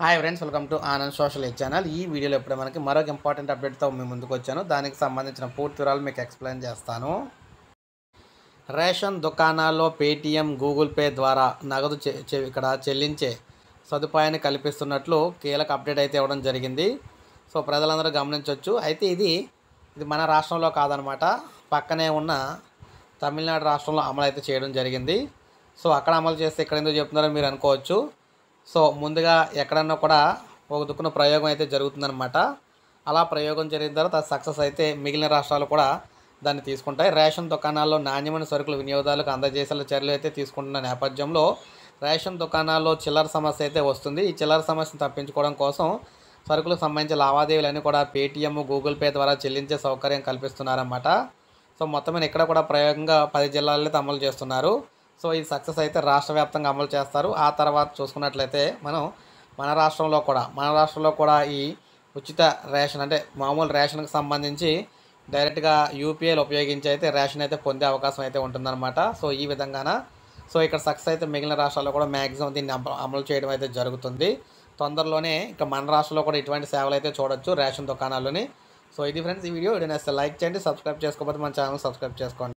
hi friends welcome to Anand social eight channel ఈ వీడియోలో ఇప్పుడు మనకి మరొక ఇంపార్టెంట్ అప్డేట్తో మేము ముందుకు వచ్చాను దానికి సంబంధించిన పూర్తి వివరాలు మీకు ఎక్స్ప్లెయిన్ చేస్తాను రేషన్ దుకాణాల్లో పేటీఎం గూగుల్ పే ద్వారా నగదు ఇక్కడ చెల్లించే సదుపాయాన్ని కల్పిస్తున్నట్లు కీలక అప్డేట్ అయితే ఇవ్వడం జరిగింది సో ప్రజలందరూ గమనించవచ్చు అయితే ఇది ఇది మన రాష్ట్రంలో కాదనమాట పక్కనే ఉన్న తమిళనాడు రాష్ట్రంలో అమలు అయితే చేయడం జరిగింది సో అక్కడ అమలు చేస్తే ఇక్కడ ఎందుకు చెప్తున్నారో మీరు అనుకోవచ్చు సో ముందుగా ఎక్కడన్నా కూడా ఒక దుక్కున ప్రయోగం అయితే జరుగుతుందనమాట అలా ప్రయోగం జరిగిన తర్వాత సక్సెస్ అయితే మిగిలిన రాష్ట్రాలు కూడా దాన్ని తీసుకుంటాయి రేషన్ దుకాణాల్లో నాణ్యమైన సరుకులు వినియోగదారులకు అందజేసేలా చర్యలు అయితే తీసుకుంటున్న నేపథ్యంలో రేషన్ దుకాణాల్లో చిల్లర సమస్య అయితే వస్తుంది ఈ చిల్లర సమస్యను తప్పించుకోవడం కోసం సరుకులకు సంబంధించిన లావాదేవీలన్నీ కూడా పేటీఎం గూగుల్ పే ద్వారా చెల్లించే సౌకర్యం కల్పిస్తున్నారన్నమాట సో మొత్తం ఇక్కడ కూడా ప్రయోగంగా పది జిల్లాల్లో అమలు చేస్తున్నారు సో ఇది సక్సెస్ అయితే రాష్ట్ర వ్యాప్తంగా అమలు చేస్తారు ఆ తర్వాత చూసుకున్నట్లయితే మనం మన రాష్ట్రంలో కూడా మన రాష్ట్రంలో కూడా ఈ ఉచిత రేషన్ అంటే మామూలు రేషన్కి సంబంధించి డైరెక్ట్గా యూపీఐలు ఉపయోగించి అయితే రేషన్ అయితే పొందే అవకాశం అయితే ఉంటుందన్నమాట సో ఈ విధంగాన సో ఇక్కడ సక్సెస్ అయితే మిగిలిన రాష్ట్రాల్లో కూడా మ్యాక్సిమం దీన్ని అమలు చేయడం అయితే జరుగుతుంది తొందరలోనే ఇక మన రాష్ట్రంలో కూడా ఇటువంటి సేవలు అయితే చూడొచ్చు రేషన్ దుకాణాలని సో ఇది ఫ్రెండ్స్ ఈ వీడియో ఏదైనా లైక్ చేయండి సబ్స్క్రైబ్ చేసుకోకపోతే మన ఛానల్ సబ్స్క్రైబ్ చేసుకోండి